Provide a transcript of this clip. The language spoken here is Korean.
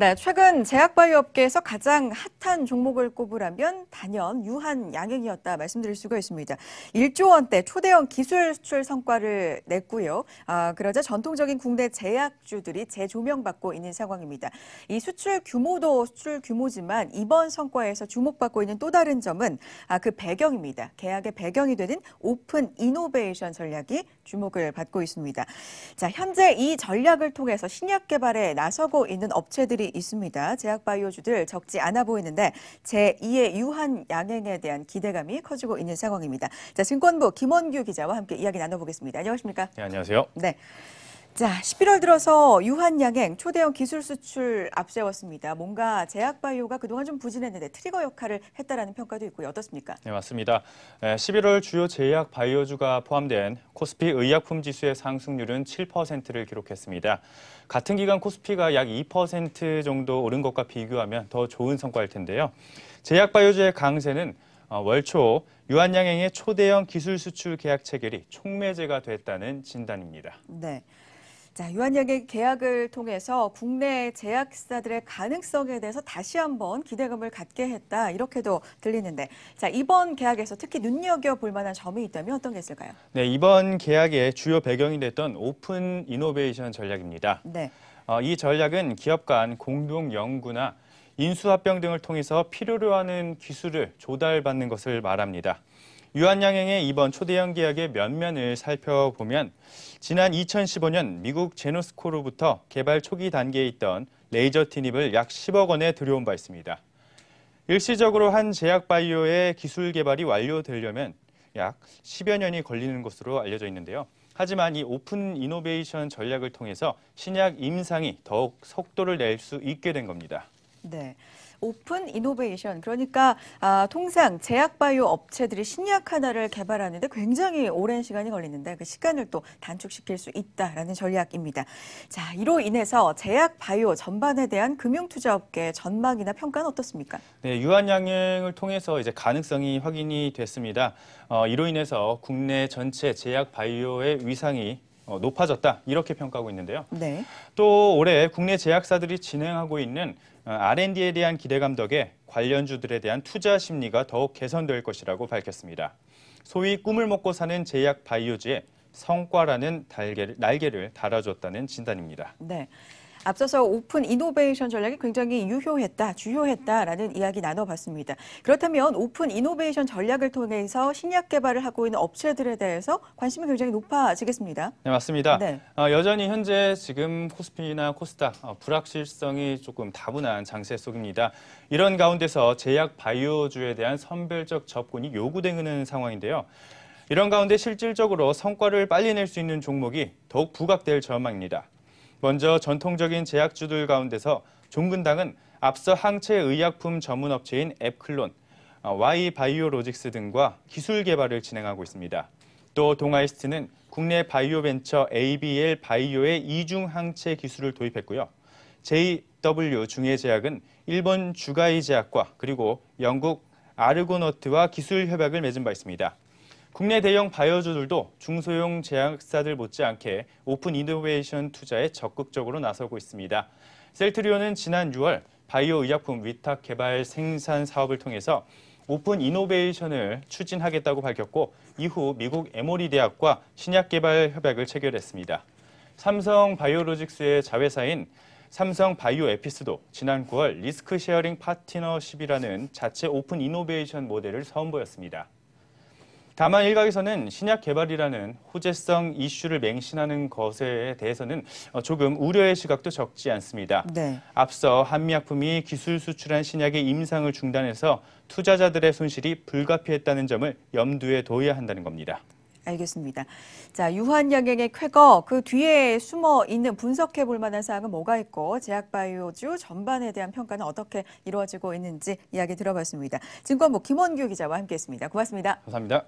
네, 최근 제약바이오업계에서 가장 핫한 종목을 꼽으라면 단연 유한 양행이었다 말씀드릴 수가 있습니다. 1조 원대 초대형 기술 수출 성과를 냈고요. 아, 그러자 전통적인 국내 제약주들이 재조명받고 있는 상황입니다. 이 수출 규모도 수출 규모지만 이번 성과에서 주목받고 있는 또 다른 점은 아, 그 배경입니다. 계약의 배경이 되는 오픈 이노베이션 전략이 주목을 받고 있습니다. 자, 현재 이 전략을 통해서 신약 개발에 나서고 있는 업체들이 있습니다. 제약바이오주들 적지 않아 보이는데 제2의 유한 양행에 대한 기대감이 커지고 있는 상황입니다. 자, 증권부 김원규 기자와 함께 이야기 나눠보겠습니다. 안녕하십니까? 네, 안녕하세요. 네. 자, 11월 들어서 유한양행 초대형 기술 수출 앞세웠습니다. 뭔가 제약바이오가 그동안 좀 부진했는데 트리거 역할을 했다라는 평가도 있고요. 어떻습니까? 네, 맞습니다. 11월 주요 제약 바이오주가 포함된 코스피 의약품 지수의 상승률은 7%를 기록했습니다. 같은 기간 코스피가 약 2% 정도 오른 것과 비교하면 더 좋은 성과일 텐데요. 제약 바이오주의 강세는 어, 월초 유한양행의 초대형 기술 수출 계약 체결이 촉매제가 됐다는 진단입니다. 네. 자, 유한양의 계약을 통해서 국내 제약사들의 가능성에 대해서 다시 한번 기대감을 갖게 했다. 이렇게도 들리는데. 자, 이번 계약에서 특히 눈여겨 볼 만한 점이 있다면 어떤 게 있을까요? 네, 이번 계약의 주요 배경이 됐던 오픈 이노베이션 전략입니다. 네. 어, 이 전략은 기업 간 공동 연구나 인수합병 등을 통해서 필요로 하는 기술을 조달받는 것을 말합니다. 유한양행의 이번 초대형 계약의 면면을 살펴보면 지난 2015년 미국 제노스코로부터 개발 초기 단계에 있던 레이저 티닙을 약 10억 원에 들여온 바 있습니다. 일시적으로 한 제약바이오의 기술 개발이 완료되려면 약 10여 년이 걸리는 것으로 알려져 있는데요. 하지만 이 오픈 이노베이션 전략을 통해서 신약 임상이 더욱 속도를 낼 수 있게 된 겁니다. 네. 오픈 이노베이션 그러니까 아, 통상 제약바이오 업체들이 신약 하나를 개발하는데 굉장히 오랜 시간이 걸리는데 그 시간을 또 단축시킬 수 있다라는 전략입니다. 자 이로 인해서 제약바이오 전반에 대한 금융투자업계 전망이나 평가는 어떻습니까? 네 유한양행을 통해서 이제 가능성이 확인이 됐습니다. 어, 이로 인해서 국내 전체 제약바이오의 위상이 어, 높아졌다 이렇게 평가하고 있는데요. 네. 또 올해 국내 제약사들이 진행하고 있는 어, R&D에 대한 기대감 덕에 관련주들에 대한 투자 심리가 더욱 개선될 것이라고 밝혔습니다. 소위 꿈을 먹고 사는 제약 바이오즈에 성과라는 날개를 달아줬다는 진단입니다. 네. 앞서서 오픈 이노베이션 전략이 굉장히 유효했다, 주요했다라는 이야기 나눠봤습니다. 그렇다면 오픈 이노베이션 전략을 통해서 신약 개발을 하고 있는 업체들에 대해서 관심이 굉장히 높아지겠습니다. 네, 맞습니다. 네. 어, 여전히 현재 지금 코스피나 코스닥 어, 불확실성이 조금 다분한 장세 속입니다. 이런 가운데서 제약 바이오주에 대한 선별적 접근이 요구되는 상황인데요. 이런 가운데 실질적으로 성과를 빨리 낼 수 있는 종목이 더욱 부각될 전망입니다. 먼저 전통적인 제약주들 가운데서 종근당은 앞서 항체 의약품 전문 업체인 앱클론, 어, Y바이오로직스 등과 기술 개발을 진행하고 있습니다. 또 동아이스트는 국내 바이오 벤처 ABL 바이오의 이중 항체 기술을 도입했고요. JW 중해제약은 일본 주가이 제약과 그리고 영국 아르고너트와 기술 협약을 맺은 바 있습니다. 국내 대형 바이오주들도 중소형 제약사들 못지않게 오픈 이노베이션 투자에 적극적으로 나서고 있습니다. 셀트리온은 지난 6월 바이오 의약품 위탁 개발 생산 사업을 통해서 오픈 이노베이션을 추진하겠다고 밝혔고 이후 미국 에모리 대학과 신약 개발 협약을 체결했습니다. 삼성 바이오로직스의 자회사인 삼성 바이오 에피스도 지난 9월 리스크 쉐어링 파트너십이라는 자체 오픈 이노베이션 모델을 선보였습니다. 다만 일각에서는 신약 개발이라는 호재성 이슈를 맹신하는 것에 대해서는 어, 조금 우려의 시각도 적지 않습니다. 네. 앞서 한미약품이 기술 수출한 신약의 임상을 중단해서 투자자들의 손실이 불가피했다는 점을 염두에 둬야 한다는 겁니다. 알겠습니다. 자, 유한양행의 쾌거 그 뒤에 숨어 있는 분석해 볼 만한 사항은 뭐가 있고 제약바이오주 전반에 대한 평가는 어떻게 이루어지고 있는지 이야기 들어봤습니다. 증권부 뭐 김원규 기자와 함께했습니다. 고맙습니다. 감사합니다.